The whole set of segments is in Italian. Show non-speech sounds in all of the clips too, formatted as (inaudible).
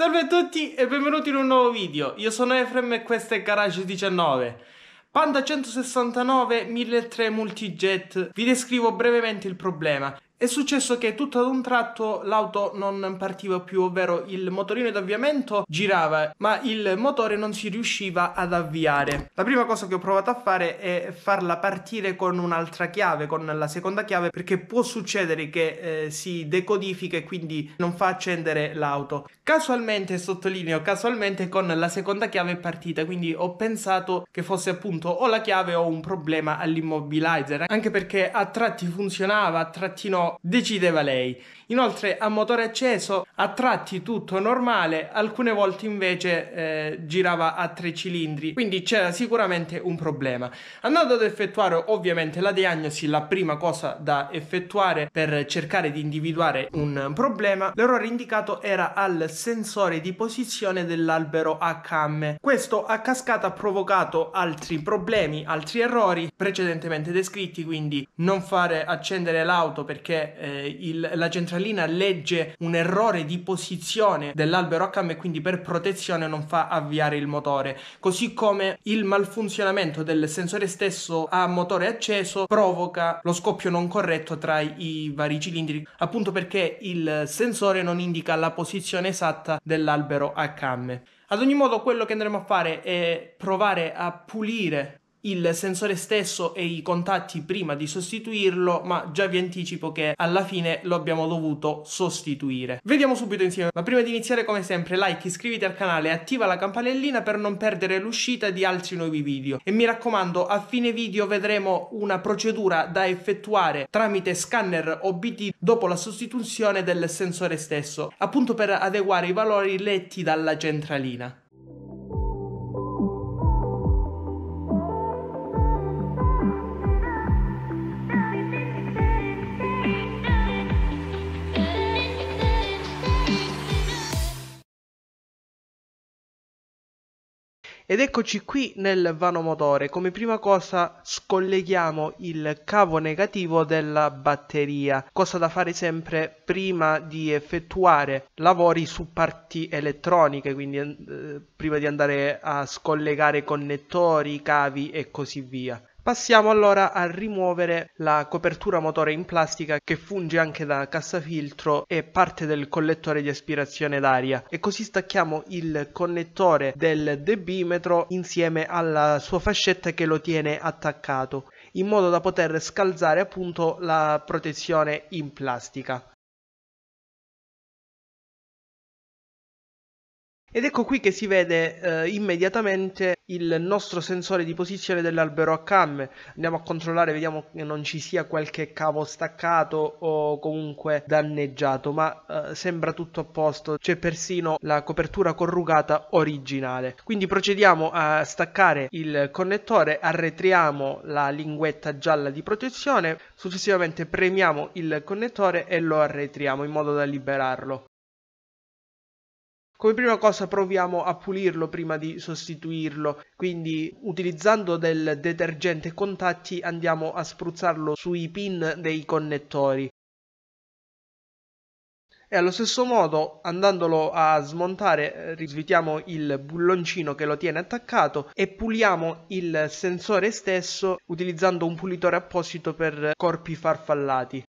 Salve a tutti e benvenuti in un nuovo video, io sono Efrem e questo è Garage 19 Panda 169 1003 Multijet, vi descrivo brevemente il problema è successo che tutto ad un tratto l'auto non partiva più, ovvero il motorino d'avviamento girava, ma il motore non si riusciva ad avviare. La prima cosa che ho provato a fare è farla partire con un'altra chiave, con la seconda chiave, perché può succedere che eh, si decodifica e quindi non fa accendere l'auto. Casualmente, sottolineo, casualmente con la seconda chiave è partita, quindi ho pensato che fosse appunto o la chiave o un problema all'immobilizer, anche perché a tratti funzionava, a tratti no, decideva lei. Inoltre a motore acceso, a tratti tutto normale, alcune volte invece eh, girava a tre cilindri, quindi c'era sicuramente un problema. Andando ad effettuare ovviamente la diagnosi, la prima cosa da effettuare per cercare di individuare un problema, l'errore indicato era al sensore di posizione dell'albero HM. Questo a cascata ha provocato altri problemi, altri errori precedentemente descritti, quindi non fare accendere l'auto perché eh, il, la centralina legge un errore di posizione dell'albero HM e quindi per protezione non fa avviare il motore, così come il malfunzionamento del sensore stesso a motore acceso provoca lo scoppio non corretto tra i vari cilindri, appunto perché il sensore non indica la posizione esatta esatta dell'albero a camme. Ad ogni modo quello che andremo a fare è provare a pulire il sensore stesso e i contatti prima di sostituirlo, ma già vi anticipo che alla fine lo abbiamo dovuto sostituire. Vediamo subito insieme, ma prima di iniziare come sempre like, iscriviti al canale e attiva la campanellina per non perdere l'uscita di altri nuovi video. E mi raccomando, a fine video vedremo una procedura da effettuare tramite scanner OBD dopo la sostituzione del sensore stesso, appunto per adeguare i valori letti dalla centralina. Ed eccoci qui nel vano motore. Come prima cosa scolleghiamo il cavo negativo della batteria, cosa da fare sempre prima di effettuare lavori su parti elettroniche, quindi eh, prima di andare a scollegare connettori, cavi e così via. Passiamo allora a rimuovere la copertura motore in plastica che funge anche da cassafiltro e parte del collettore di aspirazione d'aria e così stacchiamo il connettore del debimetro insieme alla sua fascetta che lo tiene attaccato in modo da poter scalzare appunto la protezione in plastica. Ed ecco qui che si vede eh, immediatamente il nostro sensore di posizione dell'albero a camme. Andiamo a controllare, vediamo che non ci sia qualche cavo staccato o comunque danneggiato, ma eh, sembra tutto a posto. C'è persino la copertura corrugata originale. Quindi procediamo a staccare il connettore, arretriamo la linguetta gialla di protezione, successivamente premiamo il connettore e lo arretriamo in modo da liberarlo. Come prima cosa proviamo a pulirlo prima di sostituirlo, quindi utilizzando del detergente contatti andiamo a spruzzarlo sui pin dei connettori. E allo stesso modo, andandolo a smontare, eh, risvitiamo il bulloncino che lo tiene attaccato e puliamo il sensore stesso utilizzando un pulitore apposito per corpi farfallati.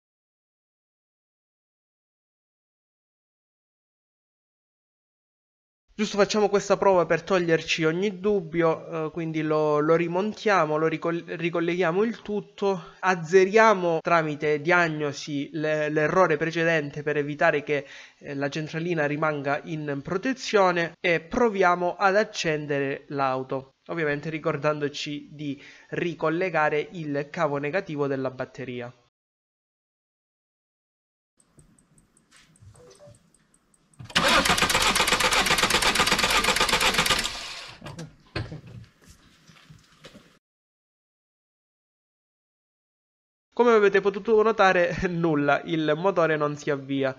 Giusto facciamo questa prova per toglierci ogni dubbio, eh, quindi lo, lo, rimontiamo, lo ricoll ricolleghiamo il tutto, azzeriamo tramite diagnosi l'errore precedente per evitare che eh, la centralina rimanga in protezione e proviamo ad accendere l'auto, ovviamente ricordandoci di ricollegare il cavo negativo della batteria. Come avete potuto notare, (laughs) nulla, il motore non si avvia.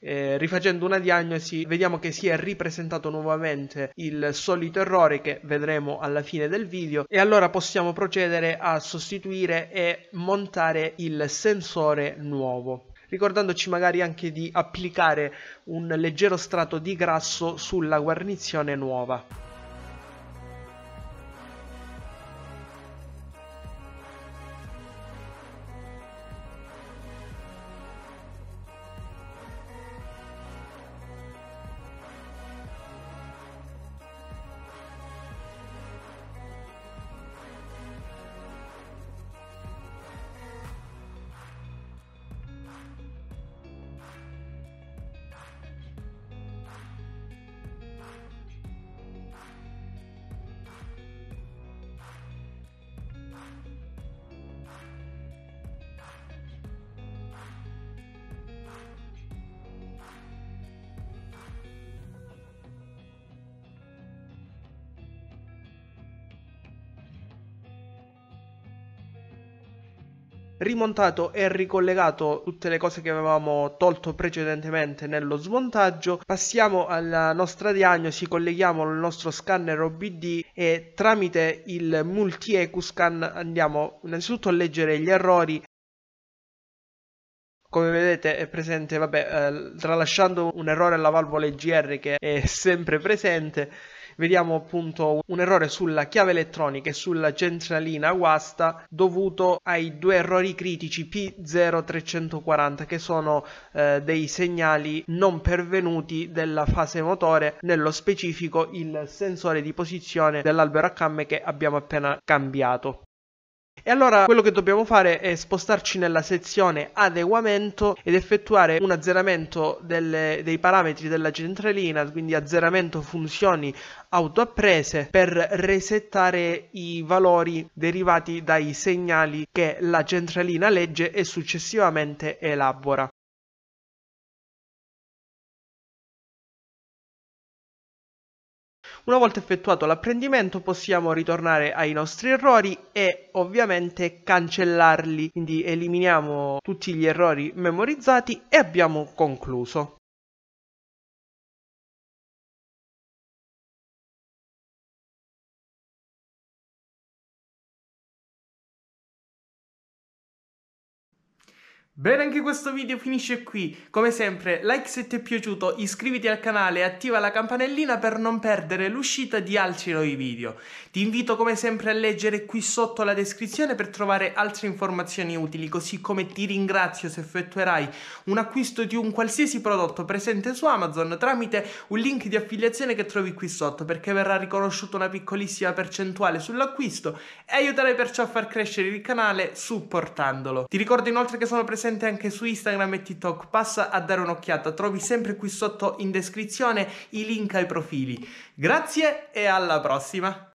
Eh, rifacendo una diagnosi vediamo che si è ripresentato nuovamente il solito errore che vedremo alla fine del video e allora possiamo procedere a sostituire e montare il sensore nuovo ricordandoci magari anche di applicare un leggero strato di grasso sulla guarnizione nuova. rimontato e ricollegato tutte le cose che avevamo tolto precedentemente nello smontaggio passiamo alla nostra diagnosi colleghiamo il nostro scanner OBD e tramite il multi EcuScan andiamo innanzitutto a leggere gli errori come vedete è presente, vabbè, eh, tralasciando un errore alla valvola EGR che è sempre presente, vediamo appunto un errore sulla chiave elettronica e sulla centralina guasta dovuto ai due errori critici P0340 che sono eh, dei segnali non pervenuti della fase motore, nello specifico il sensore di posizione dell'albero a camme che abbiamo appena cambiato. E allora quello che dobbiamo fare è spostarci nella sezione adeguamento ed effettuare un azzeramento delle, dei parametri della centralina, quindi azzeramento funzioni autoapprese per resettare i valori derivati dai segnali che la centralina legge e successivamente elabora. Una volta effettuato l'apprendimento possiamo ritornare ai nostri errori e ovviamente cancellarli, quindi eliminiamo tutti gli errori memorizzati e abbiamo concluso. Bene, anche questo video finisce qui. Come sempre, like se ti è piaciuto, iscriviti al canale e attiva la campanellina per non perdere l'uscita di altri nuovi video. Ti invito come sempre a leggere qui sotto la descrizione per trovare altre informazioni utili, così come ti ringrazio se effettuerai un acquisto di un qualsiasi prodotto presente su Amazon tramite un link di affiliazione che trovi qui sotto, perché verrà riconosciuta una piccolissima percentuale sull'acquisto e aiuterai perciò a far crescere il canale supportandolo. Ti ricordo inoltre che sono presente presente anche su Instagram e TikTok, passa a dare un'occhiata, trovi sempre qui sotto in descrizione i link ai profili. Grazie e alla prossima!